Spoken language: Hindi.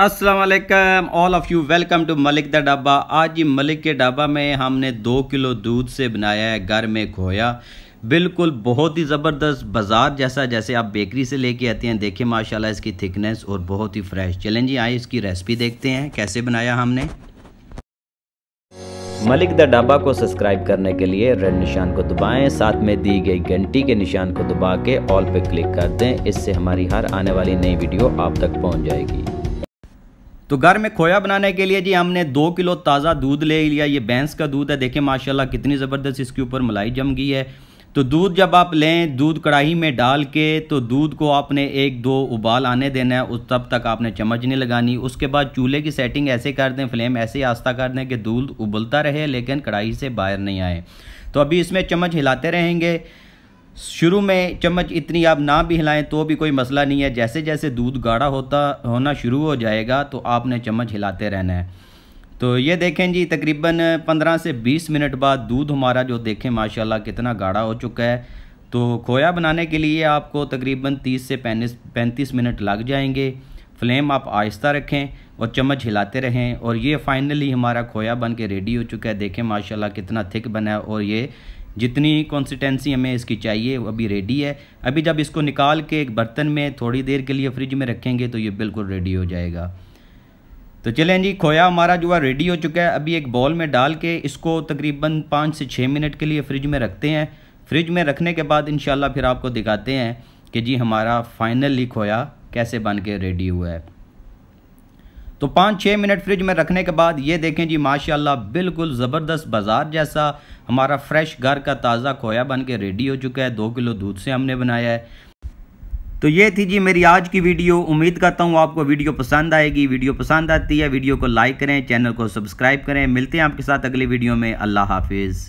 Aslam all of you welcome to Malik the डब्बा आज ये मलिक के डब्बा में हमने दो किलो दूध से बनाया है घर में खोया बिल्कुल बहुत ही ज़बरदस्त बाज़ार जैसा जैसे आप बेकरी से लेके आते हैं देखिए माशाल्लाह इसकी थिकनेस और बहुत ही फ्रेश चलें जी आइए इसकी रेसिपी देखते हैं कैसे बनाया हमने मलिक द डाबा को सब्सक्राइब करने के लिए रेड निशान को दबाएं साथ में दी गई घंटी के निशान को दबा के ऑल पे क्लिक कर दें इससे हमारी हर आने वाली नई वीडियो आप तक पहुंच जाएगी तो घर में खोया बनाने के लिए जी हमने दो किलो ताज़ा दूध ले लिया ये भैंस का दूध है देखें माशाल्लाह कितनी ज़बरदस्त इसके ऊपर मलाई जम गई है तो दूध जब आप लें दूध कढ़ाई में डाल के तो दूध को आपने एक दो उबाल आने देना है उस तब तक आपने चम्मच नहीं लगानी उसके बाद चूल्हे की सेटिंग ऐसे कर दें फ्लेम ऐसे आस्था कर दें कि दूध उबलता रहे लेकिन कढ़ाई से बाहर नहीं आए तो अभी इसमें चम्मच हिलाते रहेंगे शुरू में चम्मच इतनी आप ना भी हिलाएं तो भी कोई मसला नहीं है जैसे जैसे दूध गाढ़ा होता होना शुरू हो जाएगा तो आपने चम्मच हिलाते रहना है तो ये देखें जी तकरीबन 15 से 20 मिनट बाद दूध हमारा जो देखें माशाल्लाह कितना गाढ़ा हो चुका है तो खोया बनाने के लिए आपको तकरीबन 30 से पैंतीस पैंतीस मिनट लग जाएंगे फ्लेम आप आहिस्ता रखें और चम्मच हिलाते रहें और ये फाइनली हमारा खोया बन के रेडी हो चुका है देखें माशाल्लाह कितना थिक बना है और ये जितनी कंसिस्टेंसी हमें इसकी चाहिए वो अभी रेडी है अभी जब इसको निकाल के एक बर्तन में थोड़ी देर के लिए फ्रिज में रखेंगे तो ये बिल्कुल रेडी हो जाएगा तो चलें जी खोया हमारा जो है रेडी हो चुका है अभी एक बॉल में डाल के इसको तकरीबन पाँच से छः मिनट के लिए फ्रिज में रखते हैं फ्रिज में रखने के बाद इन फिर आपको दिखाते हैं कि जी हमारा फाइनली खोया कैसे बन के रेडी हुआ है तो पाँच छः मिनट फ्रिज में रखने के बाद ये देखें जी माशाल्लाह बिल्कुल ज़बरदस्त बाज़ार जैसा हमारा फ्रेश घर का ताज़ा खोया बन के रेडी हो चुका है दो किलो दूध से हमने बनाया है तो ये थी जी मेरी आज की वीडियो उम्मीद करता हूँ आपको वीडियो पसंद आएगी वीडियो पसंद आती है वीडियो को लाइक करें चैनल को सब्सक्राइब करें मिलते हैं आपके साथ अगली वीडियो में अल्लाह हाफिज़